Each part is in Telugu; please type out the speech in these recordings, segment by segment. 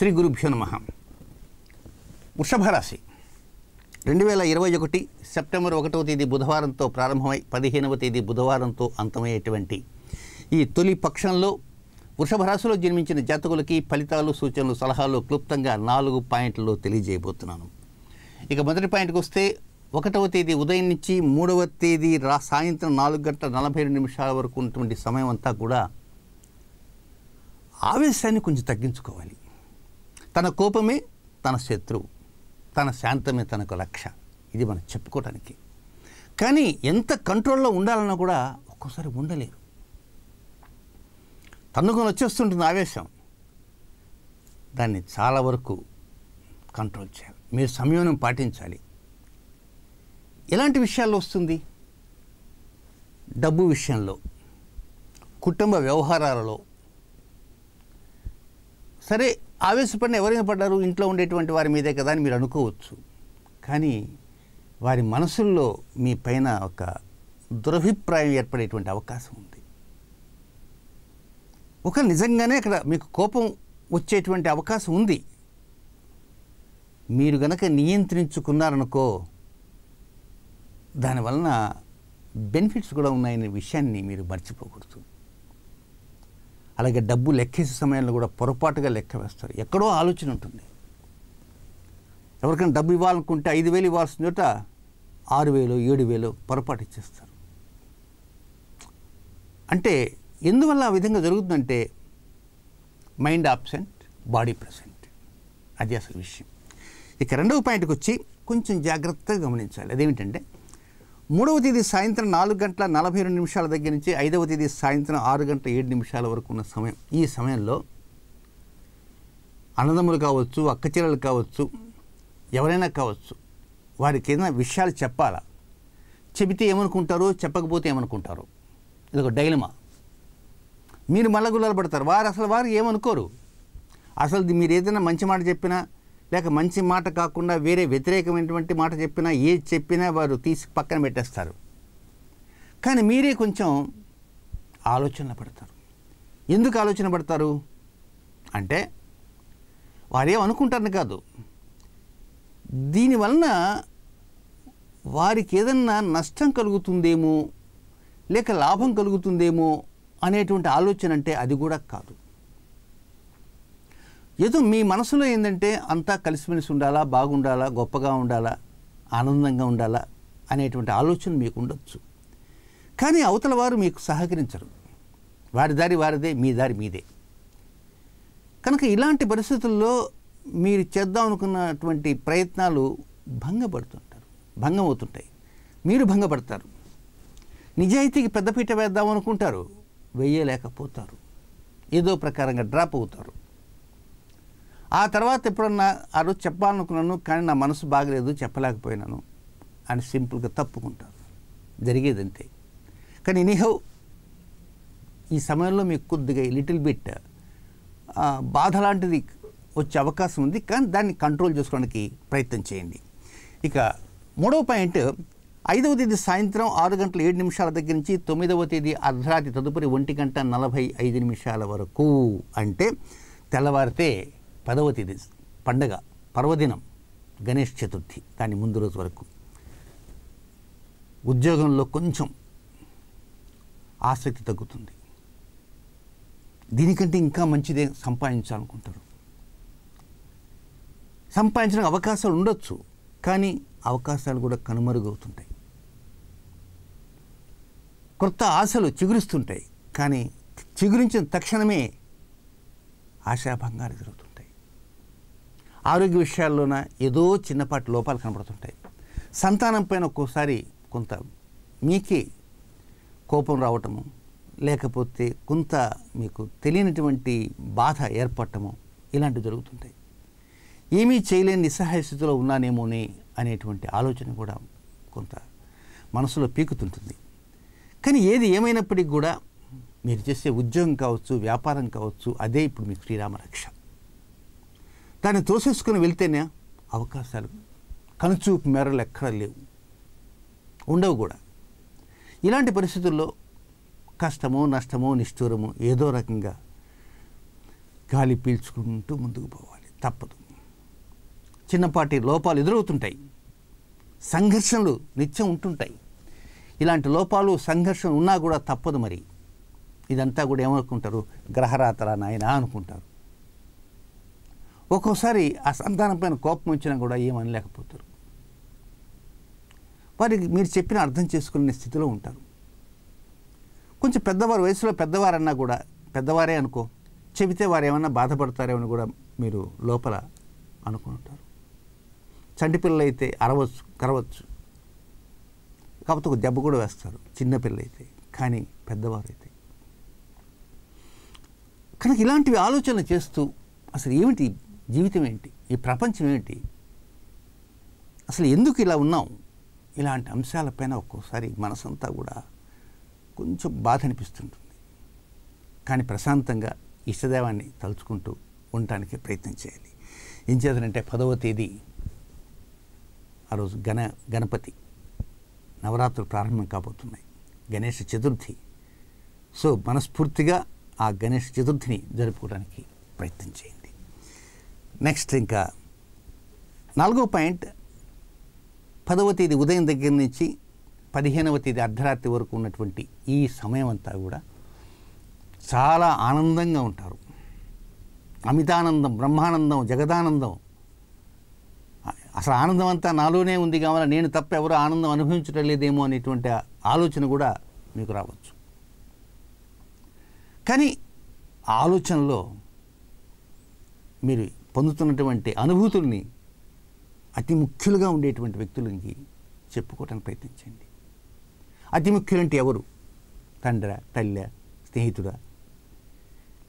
శ్రీ గురుభ్యో నమ వృషభరాశి రెండు వేల ఇరవై ఒకటి సెప్టెంబర్ ఒకటవ తేదీ బుధవారంతో ప్రారంభమై పదిహేనవ తేదీ బుధవారంతో అంతమయ్యేటువంటి ఈ తొలి పక్షంలో వృషభ రాశిలో జన్మించిన జాతకులకి ఫలితాలు సూచనలు సలహాలు క్లుప్తంగా నాలుగు పాయింట్లలో తెలియజేయబోతున్నాను ఇక మొదటి పాయింట్కి వస్తే ఒకటవ తేదీ ఉదయం నుంచి మూడవ తేదీ రా సాయంత్రం నాలుగు గంటల నలభై రెండు నిమిషాల వరకు ఉన్నటువంటి సమయం అంతా కూడా ఆవేశాన్ని కొంచెం తగ్గించుకోవాలి తన కోపమే తన శత్రువు తన శాంతమే తనకు లక్ష ఇది మనం చెప్పుకోవటానికి కానీ ఎంత కంట్రోల్లో ఉండాలన్నా కూడా ఒక్కోసారి ఉండలేరు తన్నుకొని వచ్చేస్తుంటుంది ఆవేశం దాన్ని చాలా వరకు కంట్రోల్ చేయాలి మీరు సంయోనం పాటించాలి ఎలాంటి విషయాల్లో వస్తుంది డబ్బు విషయంలో కుటుంబ వ్యవహారాలలో సరే ఆవేశపడిన ఎవరైనా పడ్డారు ఇంట్లో ఉండేటువంటి వారి మీదే కదా అని మీరు అనుకోవచ్చు కానీ వారి మనసుల్లో మీ పైన ఒక దురభిప్రాయం ఏర్పడేటువంటి అవకాశం ఉంది ఒక నిజంగానే అక్కడ మీకు కోపం వచ్చేటువంటి అవకాశం ఉంది మీరు గనక నియంత్రించుకున్నారనుకో దానివలన బెనిఫిట్స్ కూడా ఉన్నాయనే విషయాన్ని మీరు మర్చిపోకూడదు అలాగే డబ్బు లెక్కేసే సమయంలో కూడా పొరపాటుగా లెక్క వేస్తారు ఎక్కడో ఆలోచన ఉంటుంది ఎవరికైనా డబ్బు ఇవ్వాలనుకుంటే ఐదు వేలు ఇవ్వాల్సిన చోట ఆరు వేలు ఏడు వేలు పొరపాటు ఇచ్చేస్తారు అంటే ఎందువల్ల ఆ విధంగా జరుగుతుందంటే మైండ్ ఆబ్సెంట్ బాడీ ప్రజెంట్ అది అసలు విషయం ఇక రెండవ పాయింట్కి వచ్చి కొంచెం జాగ్రత్తగా గమనించాలి అదేమిటంటే మూడవ తేదీ సాయంత్రం నాలుగు గంటల నలభై రెండు నిమిషాల దగ్గర నుంచి ఐదవ తేదీ సాయంత్రం ఆరు గంటల ఏడు నిమిషాల వరకు ఉన్న సమయం ఈ సమయంలో అన్నదమ్ములు కావచ్చు అక్కచెల్లెలు కావచ్చు ఎవరైనా కావచ్చు వారికి ఏదైనా విషయాలు చెప్పాలా చెబితే ఏమనుకుంటారు చెప్పకపోతే ఏమనుకుంటారు ఇది ఒక డైలమా మీరు మళ్ళా గుల్లలు పడతారు వారు అసలు వారు ఏమనుకోరు అసలు మీరు ఏదైనా మంచి మాట చెప్పినా లేక మంచి మాట కాకుండా వేరే వ్యతిరేకమైనటువంటి మాట చెప్పినా ఏది చెప్పినా వారు తీసి పక్కన పెట్టేస్తారు కానీ మీరే కొంచెం ఆలోచన పడతారు ఎందుకు ఆలోచన పడతారు అంటే వారేం అనుకుంటారని కాదు దీనివలన వారికి ఏదన్నా నష్టం కలుగుతుందేమో లేక లాభం కలుగుతుందేమో అనేటువంటి ఆలోచన అంటే అది కూడా కాదు ఏదో మీ మనసులో ఏంటంటే అంతా కలిసిమెలిసి ఉండాలా బాగుండాలా గొప్పగా ఉండాలా ఆనందంగా ఉండాలా అనేటువంటి ఆలోచన మీకు ఉండొచ్చు కానీ అవతల వారు మీకు సహకరించరు వారి దారి వారిదే మీ దారి మీదే కనుక ఇలాంటి పరిస్థితుల్లో మీరు చేద్దాం అనుకున్నటువంటి ప్రయత్నాలు భంగపడుతుంటారు భంగమవుతుంటాయి మీరు భంగపడతారు నిజాయితీకి పెద్దపీట వేద్దాం అనుకుంటారు వేయలేకపోతారు ఏదో ప్రకారంగా డ్రాప్ అవుతారు ఆ తర్వాత ఎప్పుడన్నా ఆ రోజు చెప్పాలనుకున్నాను కానీ నా మనసు బాగలేదు చెప్పలేకపోయినాను అని సింపుల్గా తప్పుకుంటారు అంతే కానీ నీహో ఈ సమయంలో మీకు కొద్దిగా లిటిల్ బిట్ బాధ లాంటిది వచ్చే అవకాశం ఉంది కానీ దాన్ని కంట్రోల్ చేసుకోవడానికి ప్రయత్నం చేయండి ఇక మూడవ పాయింట్ ఐదవ తేదీ సాయంత్రం ఆరు గంటల ఏడు నిమిషాల దగ్గర నుంచి తొమ్మిదవ తేదీ అర్ధరాత్రి తదుపరి ఒంటి గంట నలభై ఐదు నిమిషాల వరకు అంటే తెల్లవారితే పదవ తేదీ పండగ పర్వదినం గణేష్ చతుర్థి దాని ముందు రోజు వరకు ఉద్యోగంలో కొంచెం ఆసక్తి తగ్గుతుంది దీనికంటే ఇంకా మంచిదే సంపాదించాలనుకుంటారు సంపాదించడానికి అవకాశాలు ఉండొచ్చు కానీ అవకాశాలు కూడా కనుమరుగవుతుంటాయి కొత్త ఆశలు చిగురిస్తుంటాయి కానీ చిగురించిన తక్షణమే ఆశాభంగాలు ఎదురవుతుంది ఆరోగ్య విషయాల్లోన ఏదో చిన్నపాటి లోపాలు కనబడుతుంటాయి సంతానం పైన ఒక్కోసారి కొంత మీకే కోపం రావటము లేకపోతే కొంత మీకు తెలియనటువంటి బాధ ఏర్పడటము ఇలాంటివి జరుగుతుంటాయి ఏమీ చేయలేని నిస్సహాయ స్థితిలో ఉన్నానేమోని అనేటువంటి ఆలోచన కూడా కొంత మనసులో పీకుతుంటుంది కానీ ఏది ఏమైనప్పటికీ కూడా మీరు చేసే ఉద్యోగం కావచ్చు వ్యాపారం కావచ్చు అదే ఇప్పుడు మీకు శ్రీరామరక్ష దాన్ని తోసేసుకుని వెళ్తేనే అవకాశాలు కనుచూపు మేరలు ఎక్కడా లేవు ఉండవు కూడా ఇలాంటి పరిస్థితుల్లో కష్టమో నష్టమో నిష్ఠూరమో ఏదో రకంగా గాలి పీల్చుకుంటూ ముందుకు పోవాలి తప్పదు చిన్నపాటి లోపాలు ఎదురవుతుంటాయి సంఘర్షణలు నిత్యం ఉంటుంటాయి ఇలాంటి లోపాలు సంఘర్షణ ఉన్నా కూడా తప్పదు మరి ఇదంతా కూడా ఏమనుకుంటారు గ్రహరాతరా నాయన అనుకుంటారు ఒక్కోసారి ఆ సంతానం పైన కోపం వచ్చినా కూడా ఏమనలేకపోతారు వారికి మీరు చెప్పిన అర్థం చేసుకునే స్థితిలో ఉంటారు కొంచెం పెద్దవారు వయసులో పెద్దవారన్నా కూడా పెద్దవారే అనుకో చెబితే వారు ఏమన్నా బాధపడతారేమని కూడా మీరు లోపల అనుకుంటారు చంటి పిల్లలు అయితే అరవచ్చు కరవచ్చు కాకపోతే ఒక దెబ్బ కూడా వేస్తారు చిన్నపిల్ల అయితే కానీ పెద్దవారైతే కనుక ఇలాంటివి ఆలోచన చేస్తూ అసలు ఏమిటి జీవితం ఏంటి ఈ ప్రపంచం ఏంటి అసలు ఎందుకు ఇలా ఉన్నాం ఇలాంటి అంశాలపైన ఒక్కోసారి మనసంతా కూడా కొంచెం బాధ అనిపిస్తుంటుంది కానీ ప్రశాంతంగా ఇష్టదేవాన్ని తలుచుకుంటూ ఉండటానికి ప్రయత్నం చేయాలి ఏం చేద్దానంటే పదవ తేదీ ఆ రోజు గణ గణపతి నవరాత్రులు ప్రారంభం కాబోతున్నాయి గణేష్ చతుర్థి సో మనస్ఫూర్తిగా ఆ గణేష్ చతుర్థిని జరుపుకోవడానికి ప్రయత్నం చేయండి నెక్స్ట్ ఇంకా నాలుగో పాయింట్ పదవ తేదీ ఉదయం దగ్గర నుంచి పదిహేనవ తేదీ అర్ధరాత్రి వరకు ఉన్నటువంటి ఈ సమయం అంతా కూడా చాలా ఆనందంగా ఉంటారు అమితానందం బ్రహ్మానందం జగదానందం అసలు ఆనందం అంతా నాలోనే ఉంది కావాలి నేను తప్ప ఎవరు ఆనందం అనుభవించడం లేదేమో అనేటువంటి ఆలోచన కూడా మీకు రావచ్చు కానీ ఆలోచనలో మీరు పొందుతున్నటువంటి అనుభూతుల్ని అతి ముఖ్యులుగా ఉండేటువంటి వ్యక్తులకి చెప్పుకోవటానికి ప్రయత్నించండి అతి ముఖ్యులంటే ఎవరు తండ్ర తల్లి స్నేహితుడా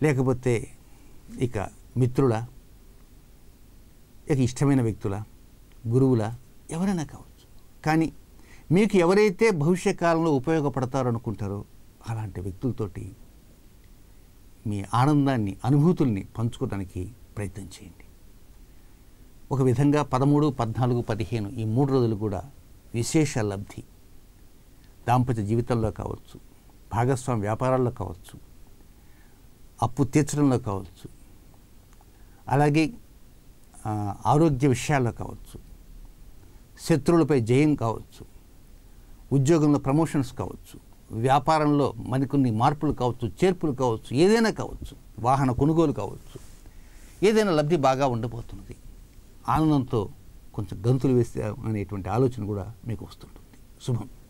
లేకపోతే ఇక మిత్రుల ఇక ఇష్టమైన వ్యక్తుల గురువుల ఎవరైనా కావచ్చు కానీ మీకు ఎవరైతే భవిష్యకాలంలో కాలంలో అనుకుంటారో అలాంటి వ్యక్తులతోటి మీ ఆనందాన్ని అనుభూతుల్ని పంచుకోవడానికి ప్రయత్నం చేయండి ఒక విధంగా పదమూడు పద్నాలుగు పదిహేను ఈ మూడు రోజులు కూడా విశేష లబ్ధి దాంపత్య జీవితంలో కావచ్చు భాగస్వామి వ్యాపారాల్లో కావచ్చు అప్పు తీర్చడంలో కావచ్చు అలాగే ఆరోగ్య విషయాల్లో కావచ్చు శత్రువులపై జయం కావచ్చు ఉద్యోగంలో ప్రమోషన్స్ కావచ్చు వ్యాపారంలో మరికొన్ని మార్పులు కావచ్చు చేర్పులు కావచ్చు ఏదైనా కావచ్చు వాహన కొనుగోలు కావచ్చు ఏదైనా లబ్ధి బాగా ఉండబోతున్నది ఆనందంతో కొంచెం గంతులు వేస్తే అనేటువంటి ఆలోచన కూడా మీకు వస్తుంటుంది శుభం